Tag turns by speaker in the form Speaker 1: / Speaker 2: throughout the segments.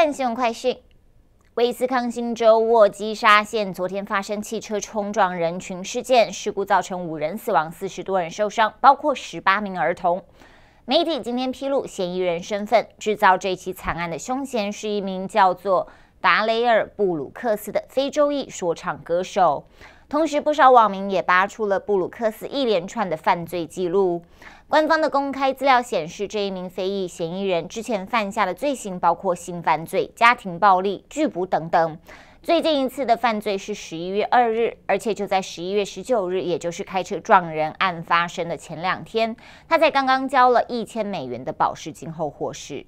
Speaker 1: 看新闻快讯，威斯康星州沃基沙县昨天发生汽车冲撞人群事件，事故造成五人死亡，四十多人受伤，包括十八名儿童。媒体今天披露嫌疑人身份，制造这起惨案的凶嫌是一名叫做达雷尔·布鲁克斯的非洲裔说唱歌手。同时，不少网民也扒出了布鲁克斯一连串的犯罪记录。官方的公开资料显示，这一名非裔嫌疑人之前犯下的罪行包括性犯罪、家庭暴力、拒捕等等。最近一次的犯罪是十一月二日，而且就在十一月十九日，也就是开车撞人案发生的前两天，他在刚刚交了一千美元的保释金后获释。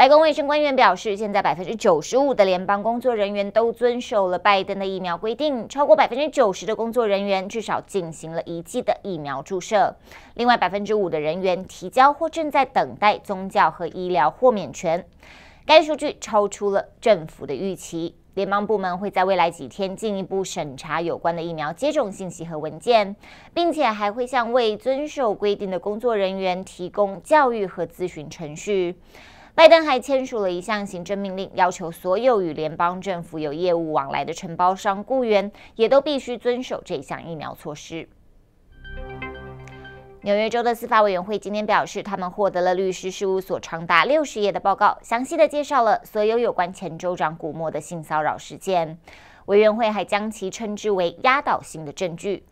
Speaker 1: 白宫卫生官员表示，现在百分之九十五的联邦工作人员都遵守了拜登的疫苗规定，超过百分之九十的工作人员至少进行了一剂的疫苗注射。另外，百分之五的人员提交或正在等待宗教和医疗豁免权。该数据超出了政府的预期。联邦部门会在未来几天进一步审查有关的疫苗接种信息和文件，并且还会向未遵守规定的工作人员提供教育和咨询程序。拜登还签署了一项行政命令，要求所有与联邦政府有业务往来的承包商、雇员也都必须遵守这项疫苗措施。纽约州的司法委员会今天表示，他们获得了律师事务所长达六十页的报告，详细的介绍了所有有关前州长古莫的性骚扰事件。委员会还将其称之为压倒性的证据。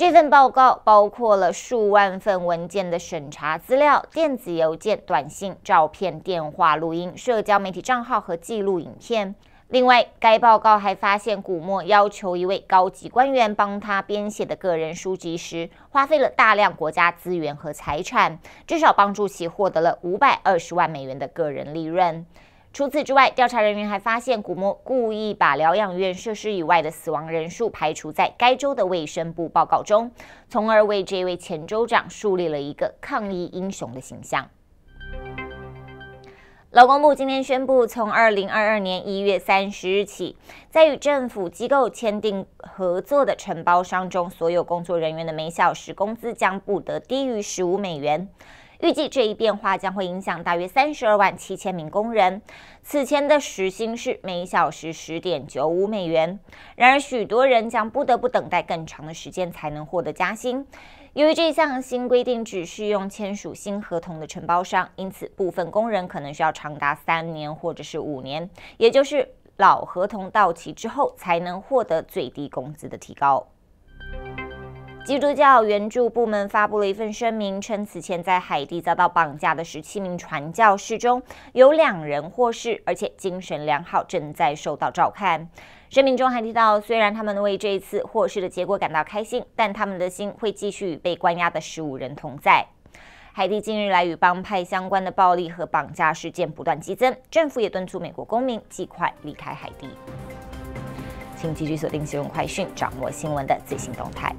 Speaker 1: 这份报告包括了数万份文件的审查资料、电子邮件、短信、照片、电话录音、社交媒体账号和记录影片。另外，该报告还发现，古默要求一位高级官员帮他编写的个人书籍时，花费了大量国家资源和财产，至少帮助其获得了五百二十万美元的个人利润。除此之外，调查人员还发现，古莫故意把疗养院设施以外的死亡人数排除在该州的卫生部报告中，从而为这位前州长树立了一个抗疫英雄的形象。劳工部今天宣布，从二零二二年一月三十日起，在与政府机构签订合作的承包商中，所有工作人员的每小时工资将不得低于十五美元。预计这一变化将会影响大约三十二万七千名工人。此前的时薪是每小时十点九五美元，然而许多人将不得不等待更长的时间才能获得加薪。由于这项新规定只适用签署新合同的承包商，因此部分工人可能需要长达三年或者是五年，也就是老合同到期之后，才能获得最低工资的提高。基督教援助部门发布了一份声明，称此前在海地遭到绑架的十七名传教士中有两人获释，而且精神良好，正在受到照看。声明中还提到，虽然他们为这一次获释的结果感到开心，但他们的心会继续与被关押的十五人同在。海地近日来与帮派相关的暴力和绑架事件不断激增，政府也敦促美国公民尽快离开海地。请继续锁定《新闻快讯》，掌握新闻的最新动态。